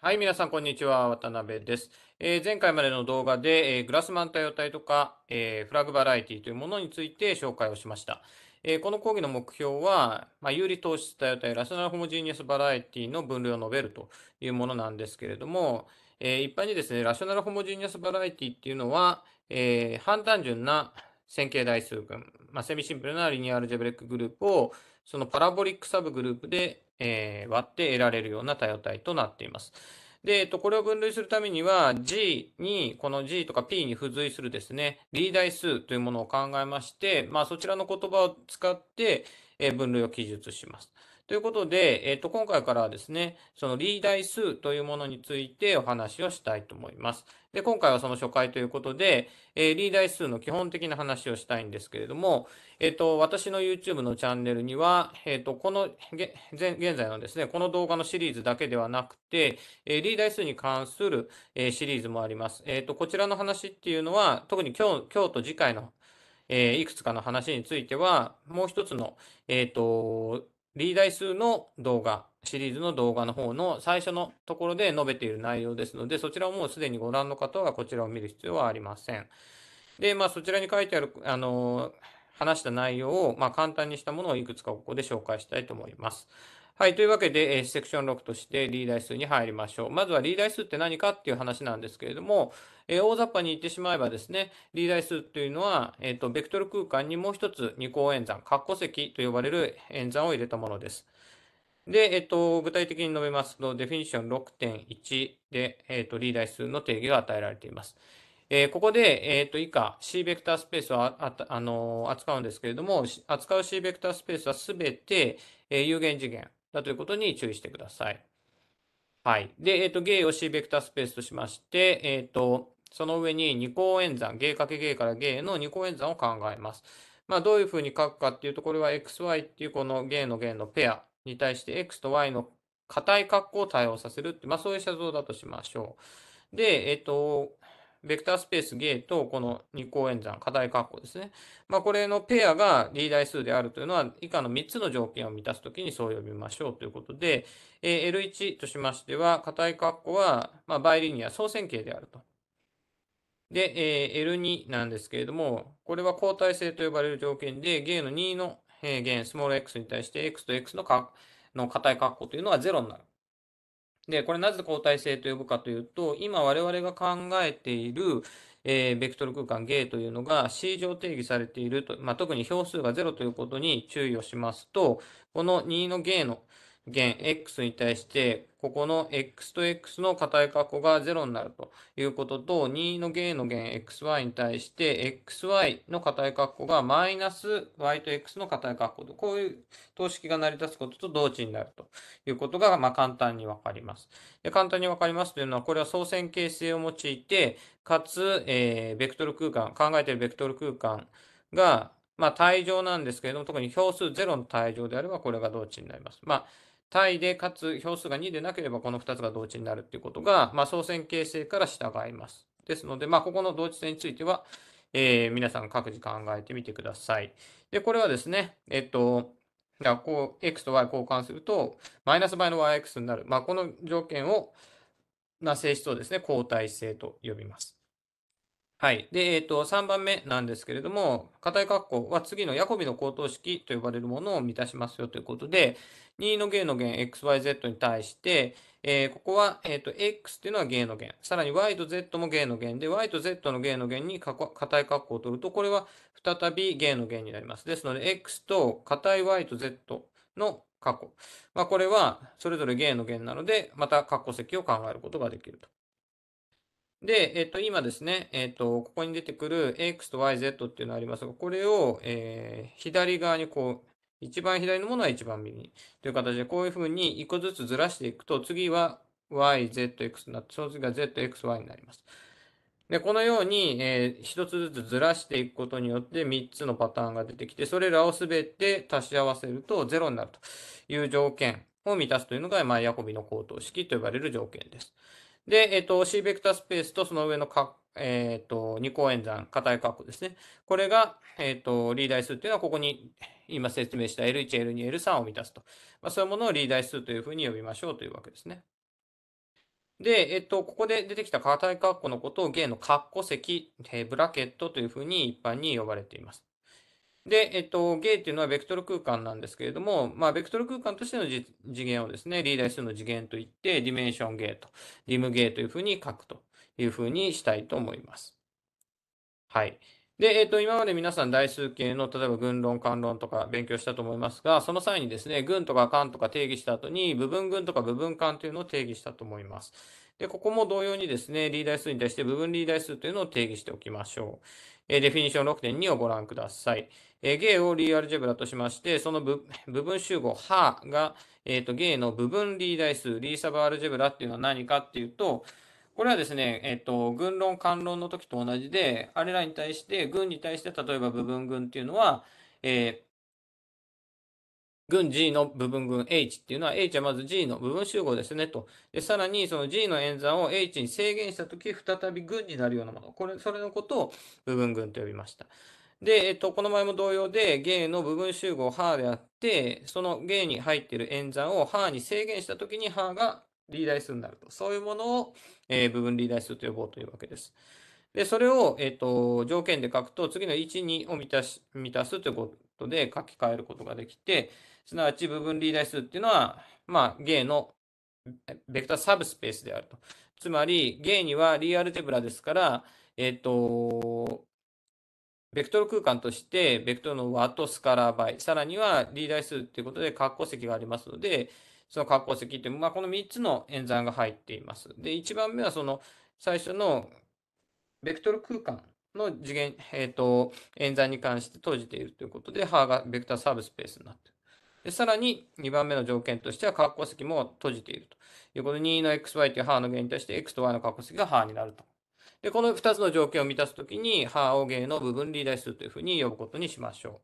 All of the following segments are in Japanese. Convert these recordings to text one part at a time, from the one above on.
はい、皆さん、こんにちは。渡辺です。えー、前回までの動画で、えー、グラスマン多様体とか、えー、フラグバラエティというものについて紹介をしました。えこの講義の目標は、まあ、有利投質多様体、ラショナルホモジーニアスバラエティの分類を述べるというものなんですけれども、え一般にですね、ラショナルホモジーニアスバラエティっていうのは、え半単純な線形代数群、まあ、セミシンプルなリニアルジェブレックグループを、そのパラボリックサブグループでえー、割って得られるような多様体となっています。で、えっと、これを分類するためには G に、この G とか P に付随するですね、リーダ数というものを考えまして、まあ、そちらの言葉を使って、えー、分類を記述します。ということで、えっ、と、今回からはですね、そのリーダイ数というものについてお話をしたいと思います。で、今回はその初回ということで、えー、リーダイ数の基本的な話をしたいんですけれども、えっ、と、私の YouTube のチャンネルには、えっ、と、この、現在のですね、この動画のシリーズだけではなくて、えリーダイ数に関する、えシリーズもあります。えっ、と、こちらの話っていうのは、特に今日、今日と次回のえいくつかの話については、もう一つの、えっ、ー、と、リーダ台数の動画、シリーズの動画の方の最初のところで述べている内容ですので、そちらをもうすでにご覧の方はこちらを見る必要はありません。で、まあ、そちらに書いてある、あの、話した内容を、まあ、簡単にしたものをいくつかここで紹介したいと思います。はい。というわけで、えー、セクション6としてリーダー数に入りましょう。まずはリーダー数って何かっていう話なんですけれども、えー、大雑把に言ってしまえばですね、リーダー数というのは、えっ、ー、と、ベクトル空間にもう一つ二項演算、括弧積と呼ばれる演算を入れたものです。で、えっ、ー、と、具体的に述べますと、デフィニション6.1で、えっ、と、リーダー数の定義が与えられています。えー、ここで、えっ、ー、と、以下、C ベクタースペースをああの扱うんですけれども、扱う C ベクタースペースはすべて、えー、有限次元、だということに注意してください。はい。で、えっ、ー、と、芸を C ベクタースペースとしまして、えっ、ー、と、その上に二項演算、イかけイからゲイの二項演算を考えます。まあ、どういうふうに書くかっていうと、これは xy っていうこのイのイのペアに対して x と y の硬い括弧を対応させるって、まあ、そういう写像だとしましょう。で、えっ、ー、と、ベクタースペースーとこの二項演算、課題括弧ですね。まあ、これのペアが D 代数であるというのは、以下の3つの条件を満たすときにそう呼びましょうということで、えー、L1 としましては、課題括弧は、まあ、バイリニア総線形であると。で、えー、L2 なんですけれども、これは交代性と呼ばれる条件で、J の2の、えー、元、スモール x に対して x と x のかの課題括弧というのは0になる。で、これなぜ交代性と呼ぶかというと、今我々が考えている、えー、ベクトル空間ゲーというのが C 上定義されていると、まあ、特に表数が0ということに注意をしますと、この2のゲーの、弦 x に対して、ここの x と x の硬い括弧が0になるということと、2の弦の弦 xy に対して、xy の硬い括弧がマイナス y と x の硬い括弧と、こういう等式が成り立つことと同値になるということが、ま簡単にわかります。で簡単にわかりますというのは、これは総線形成を用いて、かつ、えー、ベクトル空間、考えているベクトル空間が、まあ、対乗なんですけれども、特に表数0の対乗であれば、これが同値になります。まあ対で、かつ票数が2でなければ、この2つが同値になるということが、まあ、総選形成から従います。ですので、まあ、ここの同値性については、えー、皆さん各自考えてみてください。で、これはですね、えっと、こう、x と y 交換すると、マイナス倍の yx になる。まあ、この条件を、性質をですね、交代性と呼びます。はい。で、えっ、と、3番目なんですけれども、硬い括弧は次のヤコビの高等式と呼ばれるものを満たしますよということで、2の芸の弦 xyz に対して、えー、ここは、えっ、ー、と、x っていうのは芸の弦、さらに y と z も芸の弦で、y と z の芸の弦に硬い括弧を取ると、これは再び芸の弦になります。ですので、x と硬い y と z の括弧。まあ、これはそれぞれ芸の弦なので、また括弧積を考えることができると。で、えっと、今ですね、えっと、ここに出てくる x と YZ っていうのがありますが、これを、えー、左側にこう、一番左のものは一番右という形で、こういうふうに一個ずつずらしていくと、次は YZX になって、その次が ZXY になります。で、このように、えー、一つずつずらしていくことによって3つのパターンが出てきて、それらをすべて足し合わせると0になるという条件を満たすというのが、まあ、ヤコビの高等式と呼ばれる条件です。で、えっ、ー、と、C ベクタスペースとその上のか、えっ、ー、と、二項演算、硬い括弧ですね。これが、えっ、ー、と、リーダー数っていうのは、ここに今説明した L1、L2、L3 を満たすと。まあ、そういうものをリーダー数というふうに呼びましょうというわけですね。で、えっと、ここで出てきた硬い括弧のことを、ゲイの括弧積、えブラケットというふうに一般に呼ばれています。で、えっと、ゲイっていうのはベクトル空間なんですけれども、まあ、ベクトル空間としての次元をですね、リーダー数の次元といって、ディメンションゲーと、ディムゲーというふうに書くというふうにしたいと思います。はい。で、えっと、今まで皆さん代数形の、例えば群論、関論とか勉強したと思いますが、その際にですね、群とか関とか定義した後に、部分群とか部分関というのを定義したと思います。で、ここも同様にですね、リーダー数に対して部分リーダー数というのを定義しておきましょう。えデフィニション6.2をご覧ください。えー、イをリーアルジェブラとしまして、その部分集合、はが、えっ、ー、と、イの部分リーダイ数、リーサブアルジェブラっていうのは何かっていうと、これはですね、えっ、ー、と、群論、関論の時と同じで、あれらに対して、群に対して、例えば部分群っていうのは、えー、群 G の部分群 H っていうのは、H はまず G の部分集合ですねと。で、さらにその G の演算を H に制限したとき、再び群になるようなもの。これ、それのことを部分群と呼びました。で、えっと、この前も同様で、芸の部分集合ハであって、その芸に入っている演算をハに制限したときにハがリーダー数になると。そういうものを、えー、部分リーダー数と呼ぼうというわけです。で、それを、えっと、条件で書くと、次の1、2を満たし、満たすということで書き換えることができて、すなわち部分リーダー数っていうのは、まあ、芸のベクタサブスペースであると。つまり、芸にはリーアルジェブラですから、えっと、ベクトル空間として、ベクトルの和とスカラー倍、さらには D 代数ということで、格好積がありますので、その格好積という、まあ、この3つの演算が入っています。で、1番目はその最初のベクトル空間の次元、えーと、演算に関して閉じているということで、ハーがベクターサブスペースになっている。でさらに2番目の条件としては、括弧積も閉じているということで、2の xy というハーの原因に対して、x と y の括弧積がハーになるとで、この2つの条件を満たすときに、ハーオゲーの部分リーダー数というふうに呼ぶことにしましょ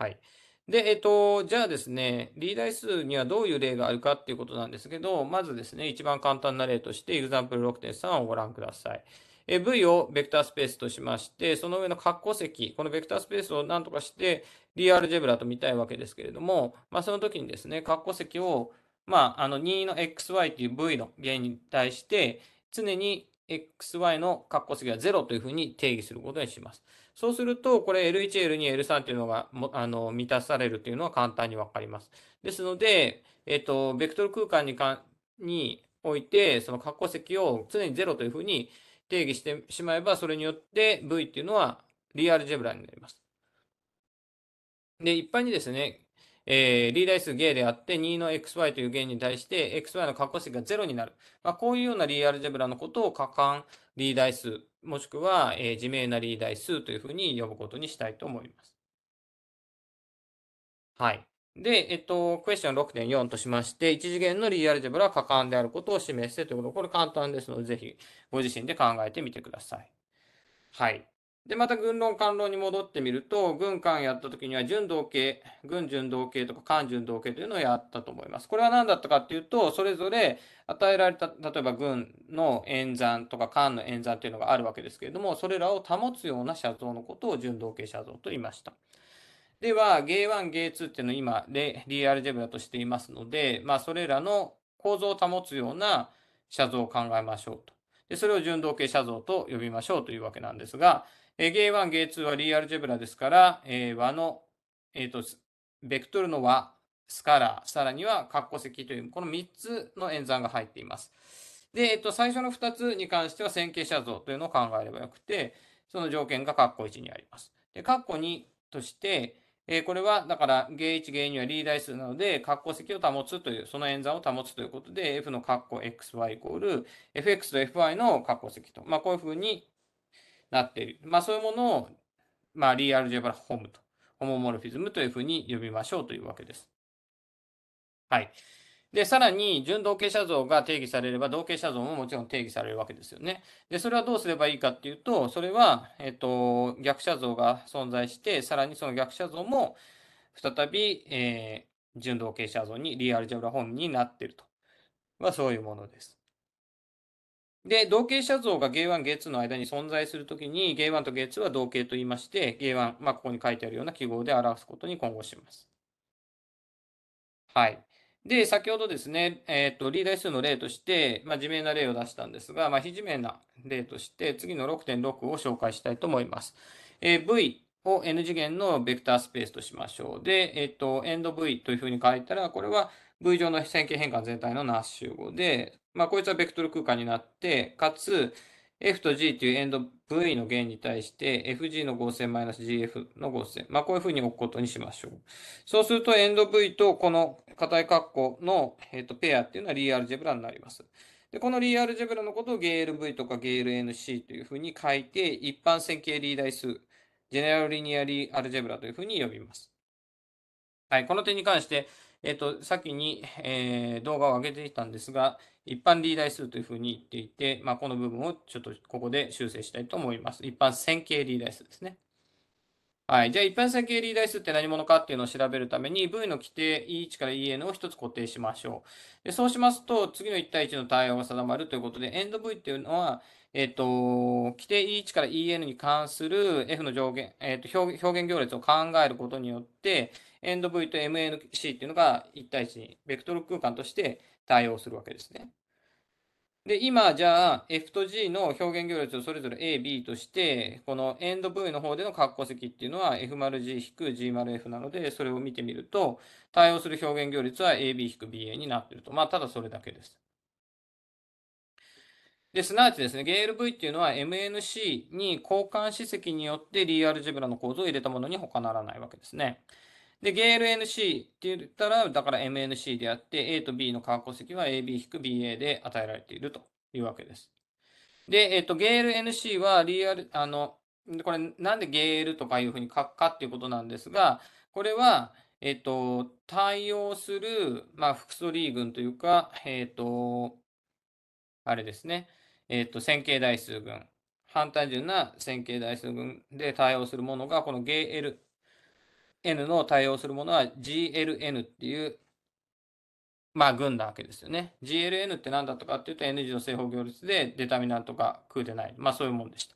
う。はい。で、えっと、じゃあですね、リーダー数にはどういう例があるかっていうことなんですけど、まずですね、一番簡単な例として、example6.3 をご覧ください。え V をベクタースペースとしまして、その上の括弧積、このベクタースペースを何とかして、リアルジェブラと見たいわけですけれども、まあ、その時にですね、括弧積を、まあ、あの2の xy という v の原因に対して、常に xy の括弧式は0というふうに定義することにします。そうすると、これ L1、L2、L3 っていうのがもあの満たされるというのは簡単にわかります。ですので、えっと、ベクトル空間にかにおいて、その括弧積を常に0というふうに定義してしまえば、それによって V っていうのはリアルジェブラになります。で、一般にですね、えー、リーダイ数ゲーであって、2の xy というゲーに対して、xy の括弧式が0になる。まあ、こういうようなリーアルジェブラのことを可換リーダイ数、もしくは、えー、自明なリーダイ数というふうに呼ぶことにしたいと思います。はい。で、えっと、クエスチョン6.4としまして、1次元のリーアルジェブラは可換であることを示してということ、これ簡単ですので、ぜひご自身で考えてみてください。はい。で、また軍論官論に戻ってみると、軍官やった時には順同系、軍順同系とか官順同系というのをやったと思います。これは何だったかっていうと、それぞれ与えられた、例えば軍の演算とか官の演算というのがあるわけですけれども、それらを保つような写像のことを順同系写像と言いました。では、ゲー1、ゲー2っていうのを今、リアルジェブラとしていますので、まあ、それらの構造を保つような写像を考えましょうと。で、それを順同系写像と呼びましょうというわけなんですが、えー、ゲー1、ゲー2はリーアルジェブラですから、えー、和の、えーと、ベクトルの和、スカラー、さらには括弧積という、この3つの演算が入っています。で、えっと、最初の2つに関しては線形写像というのを考えればよくて、その条件が括弧1にあります。で、括弧2として、えー、これはだから芸1、芸2はリーダイ数なので、括弧積を保つという、その演算を保つということで、f の括弧 xy イコール fx と fy の括弧積と、まあ、こういうふうになっている。まあ、そういうものを、まあ、リーアルジェブラホームと、ホモモルフィズムというふうに呼びましょうというわけです。はい。で、さらに、純同型写像が定義されれば、同型写像ももちろん定義されるわけですよね。で、それはどうすればいいかっていうと、それは、えっと、逆写像が存在して、さらにその逆写像も、再び、えー、準同型写像に、リーアルジェブラホームになっていると。まあ、そういうものです。で、同型写像が J1、J2 の間に存在するときに、J1 と J2 は同型と言いまして、J1、まあ、ここに書いてあるような記号で表すことに今後します。はい。で、先ほどですね、えっ、ー、と、リーダー数の例として、まあ、自明な例を出したんですが、まあ、非自明な例として、次の6.6を紹介したいと思います。えー、v を n 次元のベクタースペースとしましょう。で、えっ、ー、と、エンド v というふうに書いたら、これは、V 上の線形変換全体のナッシュ語で、まあ、こいつはベクトル空間になって、かつ、F と G というエンド V の弦に対して FG の合成マイナス GF の合成。まあこういうふうに置くことにしましょう。そうするとエンド V とこの硬い括弧の、えっとペアっていうのはリーアルジェブラになります。で、このリーアルジェブラのことを GLV とか GLNC というふうに書いて一般線形リー代数、ジェネラルリニアリーアルジェブラというふうに呼びます。はい、この点に関して、えっ、ー、と、先に、えー、動画を上げていたんですが、一般リーダー数というふうに言っていて、まあ、この部分をちょっとここで修正したいと思います。一般線形リーダー数ですね。はい。じゃあ、一般線形リーダー数って何者かっていうのを調べるために、V の規定 E1 から EN を1つ固定しましょう。でそうしますと、次の1対1の対応が定まるということで、エンド V っていうのは、えっ、と、規定 E1 から EN に関する F の上限、えっ、と表、表現行列を考えることによって、エンド V と MNC っていうのが1対1に、ベクトル空間として対応するわけですね。で、今、じゃあ、F と G の表現行列をそれぞれ A、B として、このエンド V の方での括弧積っていうのは F○G-G○F なので、それを見てみると、対応する表現行列は AB-BA になっていると。まあ、ただそれだけです。で、すなわちですね、GLV っていうのは MNC に交換子積によってリーアルジブラの構造を入れたものに他ならないわけですね。で、GLNC って言ったら、だから MNC であって、A と B の化学積は AB-BA で与えられているというわけです。で、えっ、ー、と、GLNC はリアル、あの、これなんで GL とかいうふうに書くかっていうことなんですが、これは、えっ、と、対応する、まあ、複素リー群というか、えっ、と、あれですね。えっ、ー、と、線形代数群、反対順な線形代数群で対応するものが、この GLN の対応するものは GLN っていう、まあ、群なわけですよね。GLN って何だったかっていうと、N 字の正方行列でデタミナントが空でない。まあ、そういうもんでした。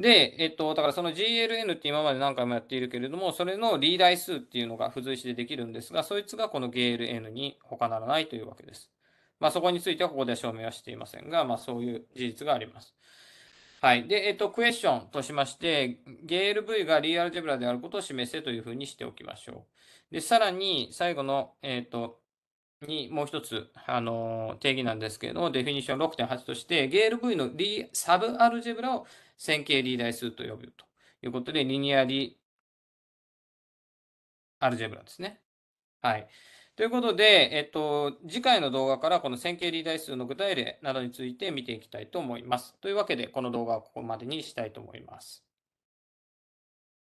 で、えっと、だからその GLN って今まで何回もやっているけれども、それのリーダイ数っていうのが付随してできるんですが、そいつがこの GLN に他ならないというわけです。まあ、そこについてはここで証明はしていませんが、まあ、そういう事実があります。はい。で、えっと、クエスチョンとしまして、ゲール V がリーアルジェブラであることを示せというふうにしておきましょう。で、さらに、最後の、えっと、にもう一つ、あの定義なんですけれども、デフィニッション6.8として、ゲール V のリサブアルジェブラを線形リーダイ数と呼ぶということで、リニアリアルジェブラですね。はい。ということで、えっと、次回の動画からこの線形リーダー数の具体例などについて見ていきたいと思います。というわけで、この動画はここまでにしたいと思います。